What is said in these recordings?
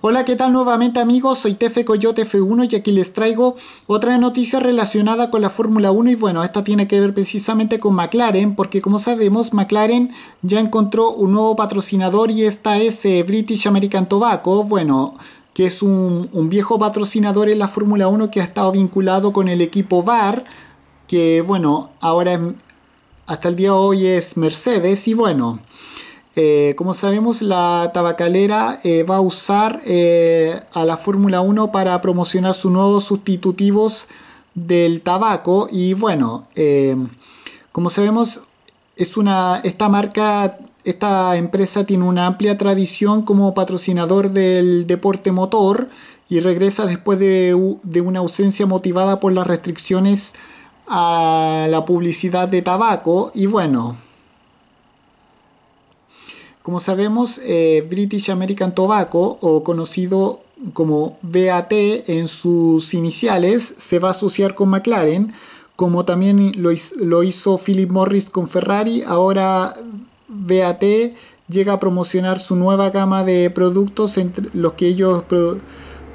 Hola, ¿qué tal nuevamente amigos? Soy Tefe Coyote F1 y aquí les traigo otra noticia relacionada con la Fórmula 1 y bueno, esta tiene que ver precisamente con McLaren porque como sabemos McLaren ya encontró un nuevo patrocinador y esta es eh, British American Tobacco. Bueno, que es un, viejo patrocinador en la Fórmula 1 que ha estado vinculado con el equipo VAR, que bueno, ahora hasta el día de hoy es Mercedes y bueno. Eh, como sabemos, la tabacalera eh, va a usar eh, a la Fórmula 1 para promocionar sus nuevos sustitutivos del tabaco. Y bueno, como sabemos, es esta marca, esta empresa tiene una amplia tradición como patrocinador del deporte motor y regresa después de una ausencia motivada por las restricciones a la publicidad de tabaco. Y bueno. Como sabemos, eh, British American Tobacco, o conocido como BAT en sus iniciales, se va a asociar con McLaren, como también lo, hizo Philip Morris con Ferrari, ahora BAT llega a promocionar su nueva gama de productos, entre los que ellos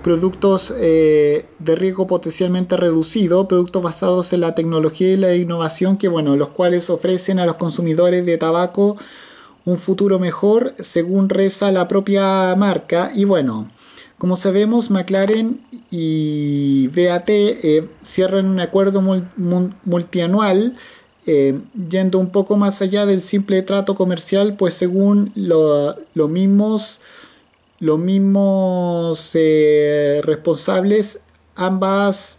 productos eh, de riesgo potencialmente reducido, productos basados en la tecnología y la innovación que, bueno, los cuales ofrecen a los consumidores de tabaco un futuro mejor según reza la propia marca y bueno, como sabemos McLaren y BAT eh, cierran un acuerdo multianual eh, yendo un poco más allá del simple trato comercial pues según los mismos eh, responsables ambas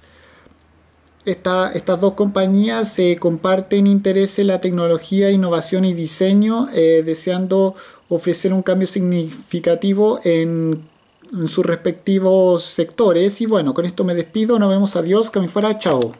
estas dos compañías se eh, comparten intereses en la tecnología, innovación y diseño, eh, deseando ofrecer un cambio significativo en, sus respectivos sectores. Y bueno, con esto me despido, nos vemos, adiós, que fuera, chao.